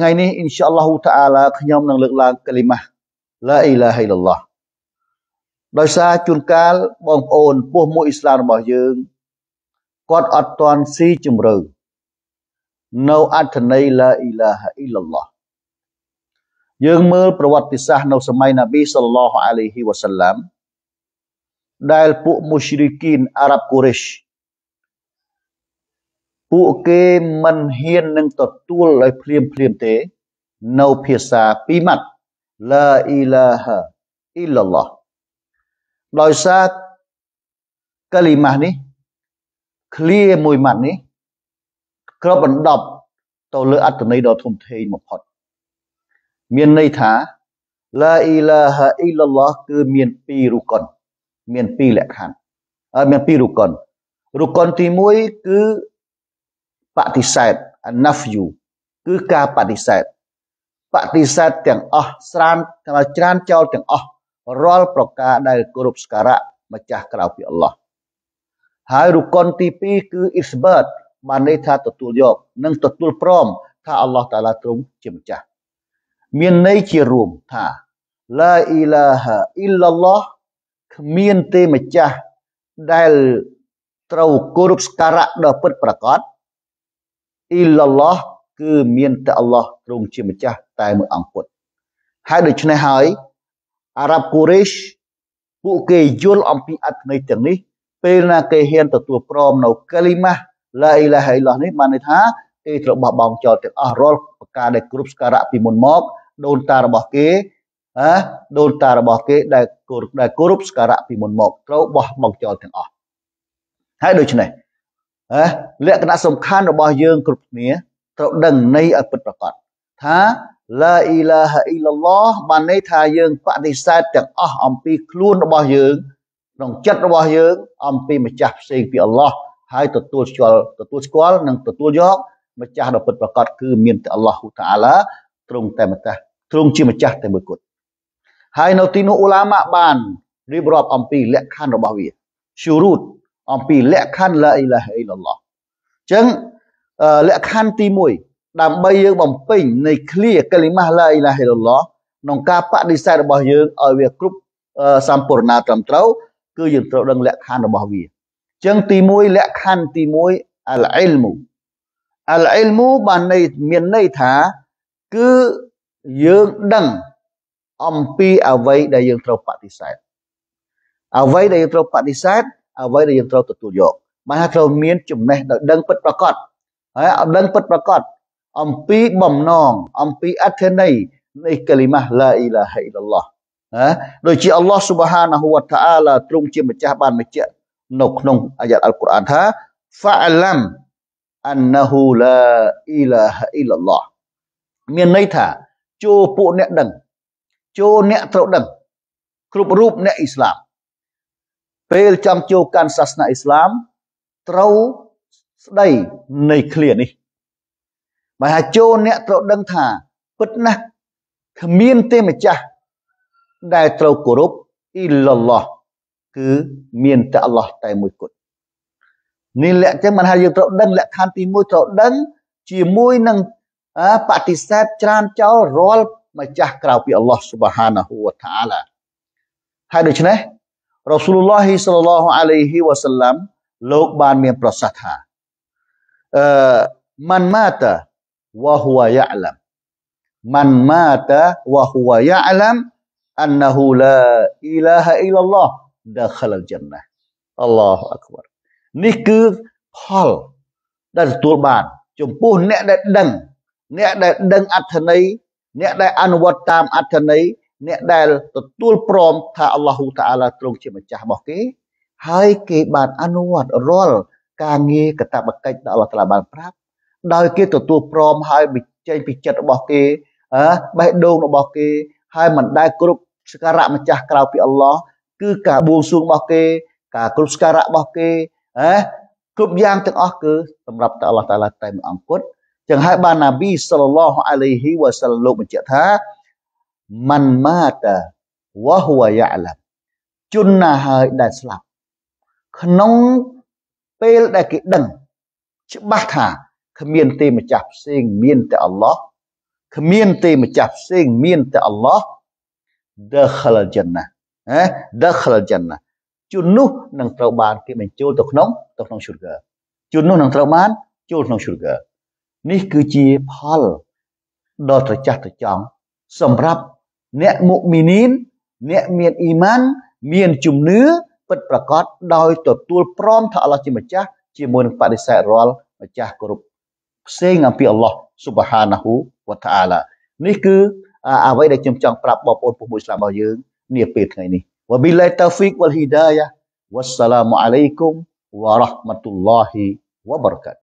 ថ្ងៃនេះអ៊ីនសាអល់ឡោះតាអាឡាខ្ញុំនឹងលើកឡើងកាលីម៉ាឡាអ៊ីឡាហៃឡឡោះដោយសារជួនកាលបងប្អូនពោះមួយអ៊ីស្លាមរបស់យើងគាត់អត់តន់ស៊ីជំរឿនៅអត្ថន័យឡាអ៊ីឡាហៃឡឡោះយើងមើលប្រវត្តិសាស្ត្រនៅសម័យណាប៊ីសល្លោះអាឡៃហ៊ីវ៉ាសាឡាមដែលពួកមូស្រីគីនអារ៉ាប់កូរ៉េសពួកគេមិនហ៊ាននឹងទទួលឲ្យភ្លាមភ្លាមទេ នៅភាសាពីរម៉ាត់ឡាអ៊ីឡាហាអ៊ីឡាឡោះដោយសារកាលីម៉ាស់នេះឃ្លាមួយម៉ាត់នេះគ្របបណ្ដប់ទៅលើអត្តន័យដ៏ធំធេងបំផុតមានន័យថាឡាអ៊ីឡាហាអ៊ីឡាឡោះគឺមានពីររុកុនមានពីរលក្ខខណ្ឌអឺមានពីររុកុនរុកុនទី1គឺបដិសេធ nafyu គឺការបដិសេធបដិសេធទាំងអស់ស្រានច្រានចោលទាំងអស់រាល់ប្រការដែលគោរពសក្ការៈម្ចាស់ក្រៅពីអល់ឡោះហើយរុកុនទី2គឺអ៊ីសបាតបានន័យថាទទួលយកនិងទទួលព្រមថាអល់ឡោះតាឡាទ្រង់ជាម្ចាស់មានន័យជារួមថាឡាអ៊ីឡាហាអ៊ីឡាឡោះគ្មានទេម្ចាស់ដែលត្រូវគោរពសក្ការៈដល់ពិតប្រាកដអ៊ីឡឡោះគឺមានតែអល់ឡោះទ្រង់ជាម្ចាស់តែមួយអង្គពុទ្ធហើយដូច្នេះហើយអារ៉ាប់កូរ៉េសពួកគេយល់អំពីអត្ថន័យទាំងនេះពេលណាគេហ៊ានទទួលព្រមនៅកាលីម៉ាឡាអ៊ីឡាហៃឡោះនេះបានន័យថាគេត្រូវបោះបង់ចោលទាំងអស់រាល់ប្រការដែលគ្រប់ស្ការៈពីមុនមកដូនតារបស់គេហ៎ដូនតារបស់គេដែលគោរពដែលគោរពស្ការៈពីមុនមកត្រូវបោះបង់ចោលទាំងអស់ហើយដូច្នេះលក្ខណៈសំខាន់របស់យើងគ្រប់គ្នាត្រូវដឹងនៃឲ្យពិតប្រាកដថាឡាអ៊ីឡាហាអ៊ីឡឡោះបានន័យថាយើងបដិសេធទាំងអស់អំពីខ្លួនរបស់យើងក្នុងចិត្តរបស់យើងអំពីម្ចាស់ផ្សេងពីអល់ឡោះហើយទទួលស្គាល់ទទួលស្គាល់និងទទួលយកម្ចាស់ដ៏ពិតប្រាកដគឺមានតែអល់ឡោះហ៊ូតាឡាទ្រង់តែម្ចាស់ទ្រង់ជាម្ចាស់តែមួយគត់ហើយនៅទីនោះអ៊ូឡាម៉ាបានរៀបរាប់ អំពីលក្ខខណ្ឌរបស់វាឈូរូតអំពីលក្ខខណ្ឌឡាអ៊ីឡាហ៍អ៊ីឡាឡោះអញ្ចឹងលក្ខខណ្ឌទី1ដើម្បីយើងបំពេញនៃឃ្លាកលីម៉ាស់ឡាអ៊ីឡាហ៍អ៊ីឡាឡោះក្នុងការបដិសេធរបស់យើងឲ្យវាគ្រប់សម្ពូរណាត្រឹមត្រូវគឺយើងត្រូវដឹងលក្ខខណ្ឌរបស់វាអញ្ចឹងទី1លក្ខខណ្ឌទី1អលអ៊ីលមូអលអ៊ីលមូបានន័យមានន័យថាគឺយើងដឹងអំពីអ្វីដែលយើងត្រូវបដិសេធអ្វីដែលយើងត្រូវបដិសេធអ្វីដែលយើងត្រូវទទួលយកមកថាត្រូវមានចំណេះដោយដឹងពិតប្រាកដហើយអត់ដឹងពិតប្រាកដអំពីបំណងអំពីអត្ថន័យនៃកាលីម៉ាឡាអ៊ីឡាហៃឡឡោះណាដូចជាអល់ឡោះស៊ុបហានាហ៊ូវតាអាឡាទ្រង់ជាម្ចាស់បានបញ្ជាក់នៅក្នុងអាយ៉ាតអល់កុរអានថាហ្វាអាឡាំអានហ៊ូឡាអ៊ីឡាហៃឡឡោះមានន័យថាចូលពួកអ្នកដឹងចូលអ្នកត្រូវដឹងគ្រប់រូបអ្នកអ៊ីស្លាមពេលចង់ចូលកាន់សាសនាអ៊ីស្លាមត្រូវស្ដីនៃឃ្លានេះបើថាចូលអ្នកត្រូវដឹងថាពិតណាស់គ្មានទេម្ចាស់ដែលត្រូវគោរពអ៊ីឡឡោះគឺមានតែអល់ឡោះតែមួយគត់នេះលក្ខចឹងមិនថាយើងត្រូវដឹង លក្ខខណ្ឌទី1ត្រូវដឹង ជាមួយនឹងបដិសេធច្រានចោលរាល់ម្ចាស់ក្រៅពីអល់ឡោះស៊ុបហានាហ៊ូវតាអាឡាហើយដូច្នេះរ៉ាស៊ូលឡោះសល្លឡោះអាឡៃហ៊ីវ៉ាសឡាំលោកបានមានប្រសាសន៍ថាអឺម៉ាន់ម៉ាតាវ៉ាហ៊ូវ៉ាយ៉ាឡាំម៉ាន់ម៉ាតាវ៉ាហ៊ូវ៉ាយ៉ាឡាំអានហ៊ូឡាអ៊ីឡាហាអ៊ីឡឡោះដាខលលចាន់ណាអល់ឡោះអក្បរនេះគឺផលដែលទទួលបានចំពោះអ្នកដែលដឹងអ្នកដែលដឹងអត្ថន័យអ្នកដែលអនុវត្តតាមអត្ថន័យអ្នកដែលទទួលព្រមថាអល់ឡោះតាអាឡាទ្រង់ជាម្ចាស់របស់គេហើយគេបានអនុវត្តរាល់ការងារកតបកិច្ចដែលអល់ឡោះតាអាឡាបានប្រាប់ដោយគេទទួលព្រមហើយបញ្ចេញពីចិត្តរបស់គេអើបេះដូងរបស់គេហើយមិនដែលគ្រប់សការៈម្ចាស់ក្រៅពីអល់ឡោះគឺការបួងសួងរបស់គេការគ្រប់សការៈរបស់គេអេគ្រប់យ៉ាងទាំងអស់គឺសម្រាប់តែអល់ឡោះតាអាឡាតែម្ដងគត់ចឹងហើយបានណាប៊ីសល្លឡោះអាឡៃហ៊ីវ៉ាសល្លមលោកបញ្ជាក់ថាមិនម៉ាតវ៉ហួយ៉ាឡាជនណាហើយដែលស្លាប់ក្នុងពេលដែលគេដឹងច្បាស់ថាគ្មានទេម្ចាស់ផ្សេងមានតែអល់ឡោះគ្មានទេម្ចាស់ផ្សេងមានតែអល់ឡោះ dakhal jannah ណា dakhal jannah ជននោះនឹងត្រូវបានគេបញ្ចូលទៅក្នុងទៅក្នុងឈុរកើជននោះនឹងត្រូវបានចូលក្នុងឈុរកើនេះគឺជាផលដ៏ត្រចះត្រចង់សម្រាប់អ្នកមុមីនីនអ្នកមានអ៊ីម៉ានមានជំនឿពិតប្រកបដោយទទួលព្រមថាអល់ឡោះជាម្ចាស់ជាមួយនឹងបដិសេធរាល់ម្ចាស់គ្រប់ផ្សេងអំពីអល់ឡោះស៊ុបហានាហ៊ូវតាអាឡានេះគឺអ្វីដែលខ្ញុំចង់ប្រាប់បងប្អូនពុះមួយស្លាប់របស់យើងនាពេលថ្ងៃនេះវប៊ីឡាតាហ្វីកវលហ៊ីដាយ៉ាវ៉ាសសាឡាមអាឡៃគុំវ៉ារ៉ាហ្មាតុលឡាហ៊ីវ៉ាបរកាត